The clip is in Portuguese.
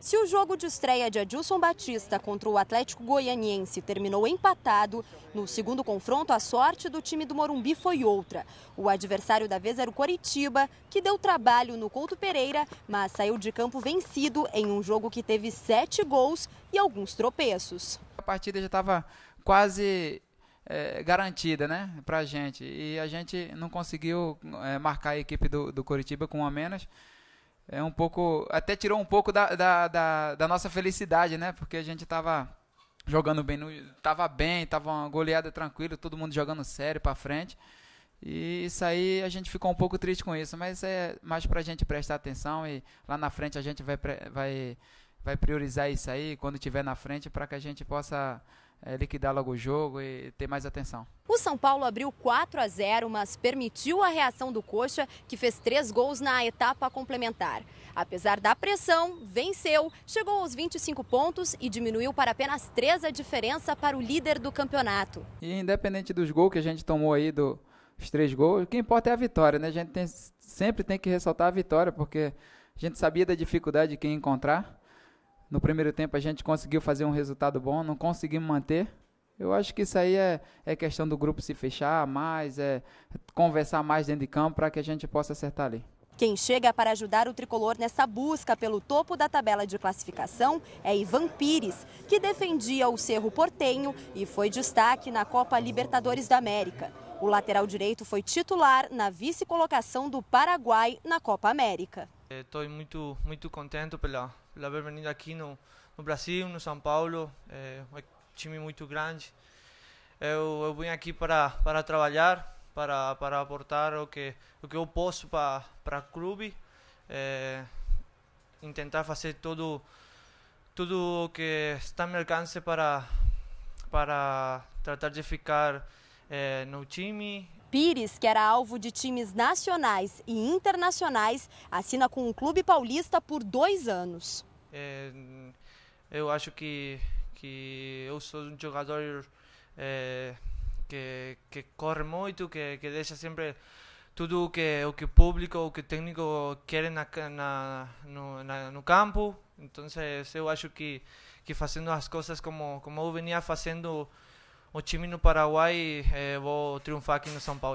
Se o jogo de estreia de Adilson Batista contra o Atlético Goianiense terminou empatado, no segundo confronto a sorte do time do Morumbi foi outra. O adversário da vez era o Coritiba, que deu trabalho no Couto Pereira, mas saiu de campo vencido em um jogo que teve sete gols e alguns tropeços. A partida já estava quase é, garantida, né, a gente. E a gente não conseguiu é, marcar a equipe do, do Coritiba com um a menos é um pouco. Até tirou um pouco da, da, da, da nossa felicidade, né? Porque a gente estava jogando bem, no, tava bem, tava uma goleada tranquila, todo mundo jogando sério para frente. E isso aí a gente ficou um pouco triste com isso, mas é mais para a gente prestar atenção e lá na frente a gente vai, vai vai priorizar isso aí quando tiver na frente para que a gente possa é, liquidar logo o jogo e ter mais atenção. O São Paulo abriu 4 a 0, mas permitiu a reação do Coxa, que fez três gols na etapa complementar. Apesar da pressão, venceu, chegou aos 25 pontos e diminuiu para apenas 3 a diferença para o líder do campeonato. E independente dos gols que a gente tomou aí, dos três gols, o que importa é a vitória, né? A gente tem, sempre tem que ressaltar a vitória, porque a gente sabia da dificuldade que ia encontrar no primeiro tempo a gente conseguiu fazer um resultado bom, não conseguimos manter. Eu acho que isso aí é, é questão do grupo se fechar mais, é conversar mais dentro de campo para que a gente possa acertar ali. Quem chega para ajudar o tricolor nessa busca pelo topo da tabela de classificação é Ivan Pires, que defendia o Cerro Portenho e foi destaque na Copa Libertadores da América. O lateral direito foi titular na vice-colocação do Paraguai na Copa América. Eh, Estou muito muito contente pela, pela ter venido aqui no, no Brasil, no São Paulo, é um time muito grande. Eu, eu vim aqui para, para trabalhar, para, para aportar o que, o que eu posso para, para o clube, eh, é, tentar fazer tudo tudo o que está a meu alcance para, para tratar de ficar é, eh, no time, Pires, que era alvo de times nacionais e internacionais, assina com o um clube paulista por dois anos. É, eu acho que, que eu sou um jogador é, que, que corre muito, que, que deixa sempre tudo que, o que o público, o que o técnico querem na, na, no, na, no campo. Então eu acho que, que fazendo as coisas como, como eu venia fazendo o time no Paraguai, é, vou triunfar aqui no São Paulo.